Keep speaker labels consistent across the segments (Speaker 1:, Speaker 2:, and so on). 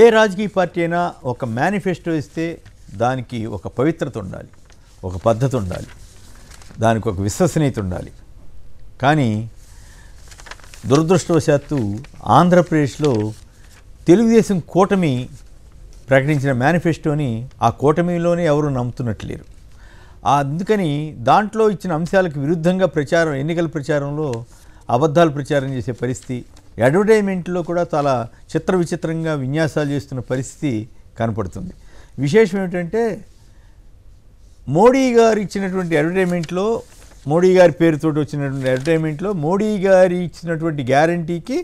Speaker 1: ఏ రాజకీయ పార్టీ అయినా ఒక మేనిఫెస్టో ఇస్తే దానికి ఒక పవిత్రత ఉండాలి ఒక పద్ధతి ఉండాలి దానికి ఒక విశ్వసనీయత ఉండాలి కానీ దురదృష్టవశాత్తు ఆంధ్రప్రదేశ్లో తెలుగుదేశం కూటమి ప్రకటించిన మేనిఫెస్టోని ఆ కూటమిలోనే ఎవరు నమ్ముతున్నట్లేరు అందుకని దాంట్లో ఇచ్చిన అంశాలకు విరుద్ధంగా ప్రచారం ఎన్నికల ప్రచారంలో అబద్ధాలు ప్రచారం చేసే పరిస్థితి అడ్వర్టైజ్మెంట్లో కూడా చాలా చిత్ర విచిత్రంగా విన్యాసాలు చేస్తున్న పరిస్థితి కనపడుతుంది విశేషం ఏమిటంటే మోడీ గారు ఇచ్చినటువంటి అడ్వర్టైజ్మెంట్లో మోడీ గారి పేరుతో వచ్చినటువంటి అడ్వర్టైజ్మెంట్లో మోడీ గారి ఇచ్చినటువంటి గ్యారంటీకి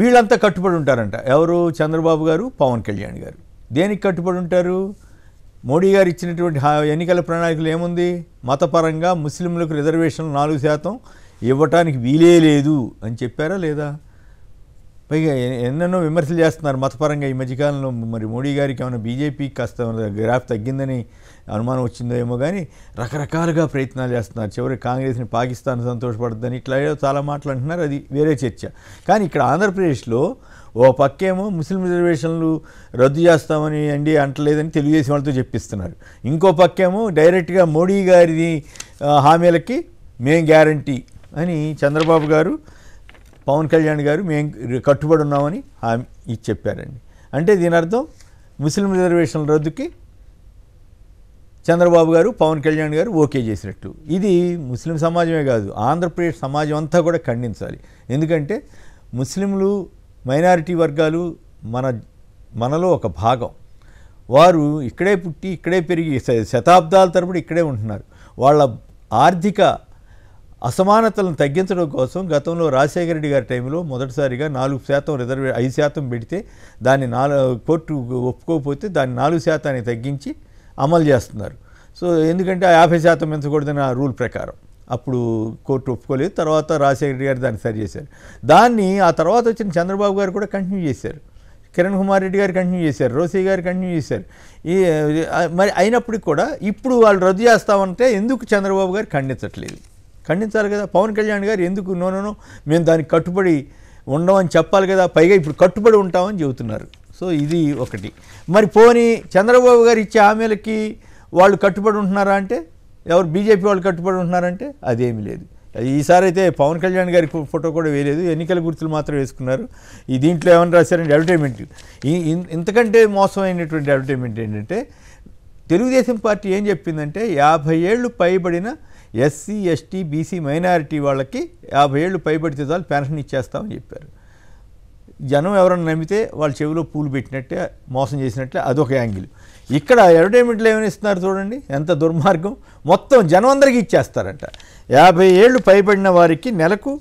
Speaker 1: వీళ్ళంతా కట్టుబడి ఉంటారంట ఎవరు చంద్రబాబు గారు పవన్ కళ్యాణ్ గారు దేనికి కట్టుబడి ఉంటారు మోడీ గారు ఇచ్చినటువంటి ఎన్నికల ప్రణాళికలు ఏముంది మతపరంగా ముస్లింలకు రిజర్వేషన్లు నాలుగు శాతం ఇవ్వటానికి వీలే లేదు అని చెప్పారా లేదా పైగా ఎన్నెన్నో విమర్శలు చేస్తున్నారు మతపరంగా ఈ మధ్యకాలంలో మరి మోడీ గారికి ఏమైనా బీజేపీ కాస్త గ్రాఫ్ తగ్గిందని అనుమానం వచ్చిందో ఏమో కానీ రకరకాలుగా ప్రయత్నాలు చేస్తున్నారు చివరి కాంగ్రెస్ని పాకిస్తాన్ సంతోషపడద్దని ఇట్లా చాలా మాటలు అంటున్నారు అది వేరే చర్చ కానీ ఇక్కడ ఆంధ్రప్రదేశ్లో ఓ పక్కేమో ముస్లిం రిజర్వేషన్లు రద్దు చేస్తామని అండి అంటలేదని తెలుగుదేశం వాళ్ళతో చెప్పిస్తున్నారు ఇంకో పక్కేమో డైరెక్ట్గా మోడీ గారి హామీలకి మేం గ్యారంటీ అని చంద్రబాబు గారు పవన్ కళ్యాణ్ గారు మేము కట్టుబడి ఉన్నామని హామీ ఇచ్చి చెప్పారండి అంటే దీని అర్థం ముస్లిం రిజర్వేషన్ల రద్దుకి చంద్రబాబు గారు పవన్ కళ్యాణ్ గారు ఓకే చేసినట్టు ఇది ముస్లిం సమాజమే కాదు ఆంధ్రప్రదేశ్ సమాజం అంతా కూడా ఖండించాలి ఎందుకంటే ముస్లింలు మైనారిటీ వర్గాలు మన మనలో ఒక భాగం వారు ఇక్కడే పుట్టి ఇక్కడే పెరిగి శతాబ్దాల తరపుడు ఇక్కడే ఉంటున్నారు వాళ్ళ ఆర్థిక అసమానతలను తగ్గించడం కోసం గతంలో రాజశేఖర రెడ్డి గారి టైంలో మొదటిసారిగా నాలుగు శాతం రిజర్వే ఐదు శాతం పెడితే దాన్ని నాలుగు కోర్టు ఒప్పుకోకపోతే దాన్ని నాలుగు శాతాన్ని తగ్గించి అమలు చేస్తున్నారు సో ఎందుకంటే యాభై శాతం పెంచకూడదని ఆ రూల్ ప్రకారం అప్పుడు కోర్టు ఒప్పుకోలేదు తర్వాత రాజశేఖర రెడ్డి గారు దాన్ని సరి చేశారు దాన్ని ఆ తర్వాత వచ్చిన చంద్రబాబు గారు కూడా కంటిన్యూ చేశారు కిరణ్ కుమార్ రెడ్డి గారు కంటిన్యూ చేశారు రోసీ గారు కంటిన్యూ చేశారు ఈ మరి అయినప్పటికి కూడా ఇప్పుడు వాళ్ళు రద్దు చేస్తామంటే ఎందుకు చంద్రబాబు గారు ఖండించట్లేదు ఖండించాలి కదా పవన్ కళ్యాణ్ గారు ఎందుకు నోనో మేము దానికి కట్టుబడి ఉండమని చెప్పాలి కదా పైగా ఇప్పుడు కట్టుబడి ఉంటామని చెబుతున్నారు సో ఇది ఒకటి మరి పోని చంద్రబాబు గారు ఇచ్చే హామీలకి వాళ్ళు కట్టుబడి ఉంటున్నారా అంటే ఎవరు బీజేపీ వాళ్ళు కట్టుబడి ఉంటున్నారంటే అదేమీ లేదు ఈసారి అయితే పవన్ కళ్యాణ్ గారి ఫోటో కూడా వేయలేదు ఎన్నికల గుర్తులు మాత్రం వేసుకున్నారు ఈ దీంట్లో ఏమని రాశారంటే అడ్వర్టైజ్మెంట్ ఇంతకంటే మోసమైనటువంటి అడ్వర్టైజ్మెంట్ ఏంటంటే తెలుగుదేశం పార్టీ ఏం చెప్పిందంటే యాభై ఏళ్ళు పైబడిన ఎస్సీ ఎస్టీ బీసీ మైనారిటీ వాళ్ళకి యాభై ఏళ్ళు పైబడితే చాలు పెన్షన్ ఇచ్చేస్తామని చెప్పారు జనం ఎవరన్నా నమ్మితే వాళ్ళ చెవిలో పూలు పెట్టినట్టే మోసం చేసినట్టే అదొక యాంగిల్ ఇక్కడ అడ్వర్టైజ్మెంట్లు ఏమైనా ఇస్తున్నారు చూడండి ఎంత దుర్మార్గం మొత్తం జనం అందరికీ ఇచ్చేస్తారంట యాభై ఏళ్ళు పైబడిన వారికి నెలకు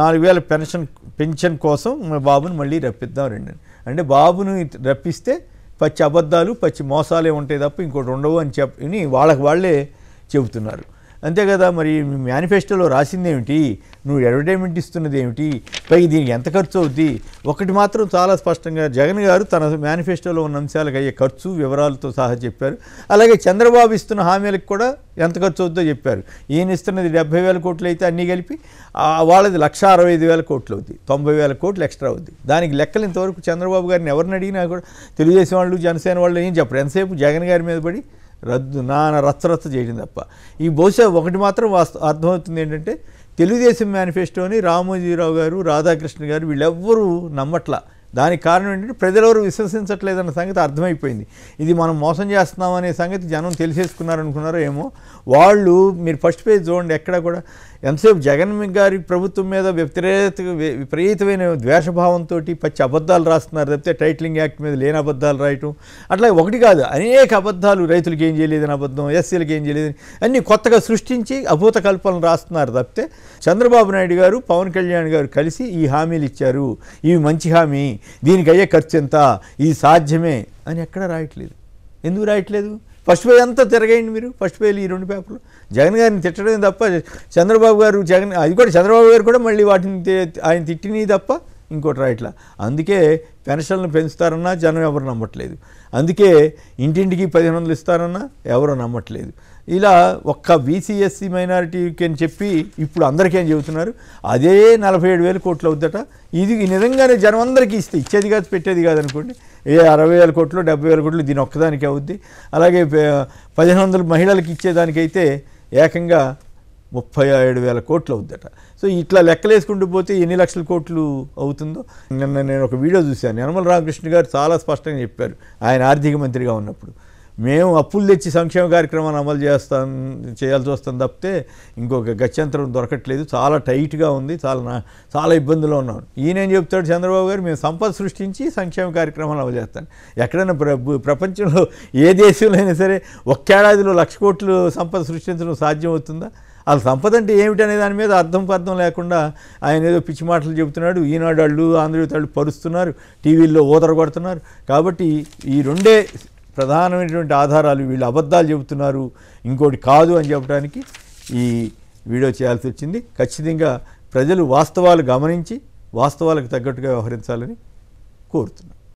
Speaker 1: నాలుగు వేల పెన్షన్ పెన్షన్ కోసం బాబుని మళ్ళీ రప్పిద్దాం రండి అంటే బాబును రప్పిస్తే పచ్చి అబద్ధాలు పచ్చి మోసాలే ఉంటాయి తప్ప ఇంకోటి ఉండవు అని చెప్పని వాళ్ళకి వాళ్ళే చెబుతున్నారు అంతే కదా మరి మేనిఫెస్టోలో రాసింది ఏమిటి నువ్వు అడ్వర్టైజ్మెంట్ ఇస్తున్నది ఏమిటి పైకి దీనికి ఎంత ఖర్చు అవుద్ది ఒకటి మాత్రం చాలా స్పష్టంగా జగన్ గారు తన మేనిఫెస్టోలో ఉన్న అంశాలకు అయ్యే ఖర్చు వివరాలతో సహా చెప్పారు అలాగే చంద్రబాబు ఇస్తున్న హామీలకు కూడా ఎంత ఖర్చు అవుద్దో చెప్పారు ఈయన ఇస్తున్నది డెబ్బై వేల కోట్లు అయితే అన్నీ కలిపి వాళ్ళది లక్ష అరవై ఐదు వేల కోట్లు అవుద్ది తొంభై వేల కోట్లు ఎక్స్ట్రా అవుద్ది దానికి లెక్కలు ఇంతవరకు చంద్రబాబు గారిని ఎవరిని అడిగినా కూడా తెలుగుదేశం వాళ్ళు జనసేన వాళ్ళు ఏం చెప్పరు ఎంతసేపు జగన్ గారి మీద పడి రద్దు నానా రచ్చరచ్చ చేయడం తప్ప ఈ బహుశా ఒకటి మాత్రం అర్థమవుతుంది ఏంటంటే తెలుగుదేశం మేనిఫెస్టోని రామోజీరావు గారు రాధాకృష్ణ గారు వీళ్ళెవ్వరూ నమ్మట్లా దానికి కారణం ఏంటంటే ప్రజలెవరు విశ్వసించట్లేదన్న సంగతి అర్థమైపోయింది ఇది మనం మోసం చేస్తున్నామనే సంగతి జనం తెలిసేసుకున్నారనుకున్నారో ఏమో వాళ్ళు మీరు ఫస్ట్ పేజ్ చూడండి ఎక్కడ కూడా ఎంతసేపు జగన్ గారి ప్రభుత్వం మీద వ్యతిరేక విపరీతమైన ద్వేషభావంతో పచ్చి అబద్ధాలు రాస్తున్నారు తప్పితే టైటిలింగ్ యాక్ట్ మీద లేని అబద్ధాలు రాయటం అట్లా ఒకటి కాదు అనేక అబద్ధాలు రైతులకు ఏం చేయలేదని అబద్ధం ఎస్సీలకి ఏం చేయలేదని అన్నీ కొత్తగా సృష్టించి అభూత కల్పనలు రాస్తున్నారు తప్పితే చంద్రబాబు నాయుడు గారు పవన్ కళ్యాణ్ గారు కలిసి ఈ హామీలు ఇచ్చారు ఇవి మంచి హామీ దీనికి అయ్యే ఖర్చు ఎంత ఇది సాధ్యమే అని ఎక్కడ రాయట్లేదు ఎందుకు రాయట్లేదు ఫస్ట్ పేజ్ అంతా తిరగేయండి మీరు ఫస్ట్ పేజ్ ఈ రెండు పేపర్లు జగన్ గారిని తిట్టడం తప్ప చంద్రబాబు గారు జగన్ అది కూడా చంద్రబాబు గారు కూడా మళ్ళీ వాటిని ఆయన తిట్టినవి తప్ప ఇంకోటి రాయట్లా అందుకే పెన్షన్లు పెంచుతారన్నా జనం ఎవరు నమ్మట్లేదు అందుకే ఇంటింటికి పదిహేను వందలు ఇస్తారన్నా ఎవరు నమ్మట్లేదు ఇలా ఒక్క బీసీఎస్సీ మైనారిటీకి అని చెప్పి ఇప్పుడు అందరికీ అని చెబుతున్నారు అదే నలభై ఏడు వేల కోట్లు అవుద్దట ఇది నిజంగానే జనం అందరికీ ఇస్తే ఇచ్చేది కాదు పెట్టేది కాదు అనుకోండి ఏ అరవై వేల కోట్లు డెబ్బై వేల కోట్లు దీని ఒక్కదానికి అవుద్ది అలాగే పదిహేను వందలు మహిళలకు ఇచ్చేదానికైతే ఏకంగా ముప్పై ఏడు వేల కోట్లు అవుద్దట సో ఇట్లా లెక్కలేసుకుంటూ పోతే ఎన్ని లక్షల కోట్లు అవుతుందో నిన్న నేను ఒక వీడియో చూశాను యనమల రామకృష్ణ గారు చాలా స్పష్టంగా చెప్పారు ఆయన ఆర్థిక మంత్రిగా ఉన్నప్పుడు మేము అప్పులు తెచ్చి సంక్షేమ కార్యక్రమాన్ని అమలు చేస్తాం చేయాల్సి వస్తాం తప్పితే ఇంకొక గత్యంతరం దొరకట్లేదు చాలా టైట్గా ఉంది చాలా చాలా ఇబ్బందులు ఉన్నాం ఈయనేం చెప్తాడు చంద్రబాబు గారు మేము సంపద సృష్టించి సంక్షేమ కార్యక్రమాలు అమలు చేస్తాను ఎక్కడైనా ప్రపంచంలో ఏ దేశంలో అయినా సరే ఒక్కేడాదిలో లక్ష కోట్లు సంపద సృష్టించడం సాధ్యం అవుతుందా వాళ్ళ సంపద అంటే ఏమిటనే దాని మీద అర్థం పర్థం లేకుండా ఆయన ఏదో పిచ్చి మాటలు చెబుతున్నాడు ఈనాడు వాళ్ళు ఆంధ్రయుతాళ్ళు పరుస్తున్నారు టీవీల్లో ఊదర కొడుతున్నారు కాబట్టి ఈ రెండే ప్రధానమైనటువంటి ఆధారాలు వీళ్ళు అబద్ధాలు చెబుతున్నారు ఇంకోటి కాదు అని చెప్పడానికి ఈ వీడియో చేయాల్సి వచ్చింది ఖచ్చితంగా ప్రజలు వాస్తవాలు గమనించి వాస్తవాలకు తగ్గట్టుగా వ్యవహరించాలని కోరుతున్నాను